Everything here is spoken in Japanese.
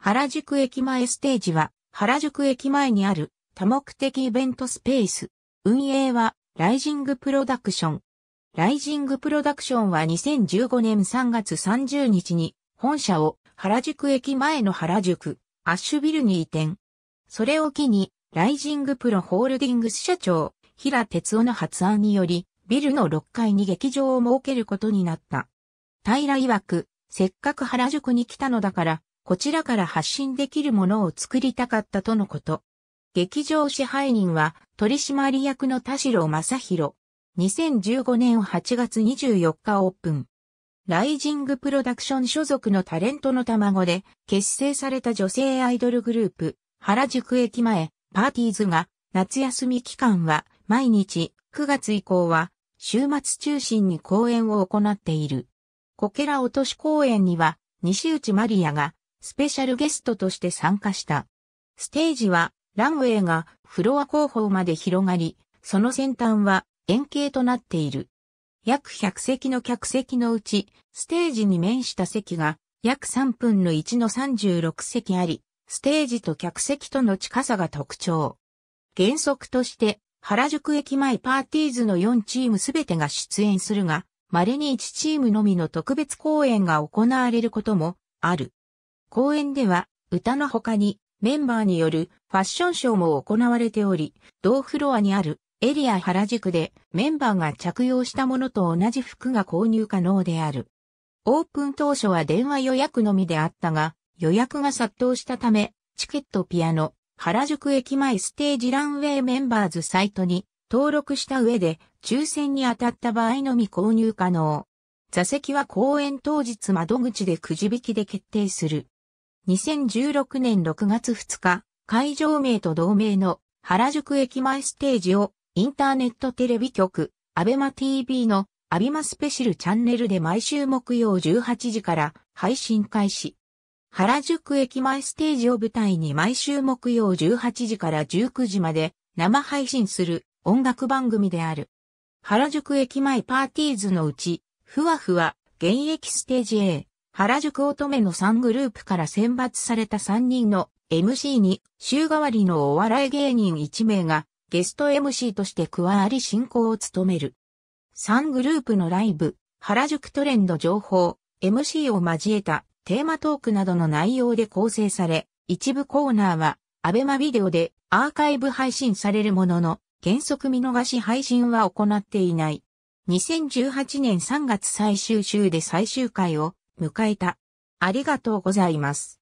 原宿駅前ステージは、原宿駅前にある多目的イベントスペース。運営は、ライジングプロダクション。ライジングプロダクションは2015年3月30日に本社を原宿駅前の原宿、アッシュビルに移転。それを機に、ライジングプロホールディングス社長、平哲夫の発案により、ビルの6階に劇場を設けることになった。平曰く、せっかく原宿に来たのだから、こちらから発信できるものを作りたかったとのこと。劇場支配人は取締役の田代正宏。2015年8月24日オープン。ライジングプロダクション所属のタレントの卵で結成された女性アイドルグループ、原宿駅前、パーティーズが夏休み期間は毎日9月以降は週末中心に公演を行っている。こけら落とし公演には西内まりやがスペシャルゲストとして参加した。ステージはランウェイがフロア後方まで広がり、その先端は円形となっている。約100席の客席のうち、ステージに面した席が約3分の1の36席あり、ステージと客席との近さが特徴。原則として、原宿駅前パーティーズの4チームすべてが出演するが、稀に1チームのみの特別公演が行われることもある。公演では、歌の他に、メンバーによるファッションショーも行われており、同フロアにあるエリア原宿でメンバーが着用したものと同じ服が購入可能である。オープン当初は電話予約のみであったが、予約が殺到したため、チケットピアノ、原宿駅前ステージランウェイメンバーズサイトに登録した上で、抽選に当たった場合のみ購入可能。座席は公演当日窓口でくじ引きで決定する。2016年6月2日、会場名と同名の原宿駅前ステージをインターネットテレビ局、アベマ TV のアビマスペシルチャンネルで毎週木曜18時から配信開始。原宿駅前ステージを舞台に毎週木曜18時から19時まで生配信する音楽番組である。原宿駅前パーティーズのうち、ふわふわ現役ステージ A、原宿乙女の3グループから選抜された3人の MC に週替わりのお笑い芸人1名がゲスト MC として加わり進行を務める。3グループのライブ、原宿トレンド情報、MC を交えたテーマトークなどの内容で構成され、一部コーナーはアベマビデオでアーカイブ配信されるものの、原則見逃し配信は行っていない。2018年3月最終週で最終回を迎えた。ありがとうございます。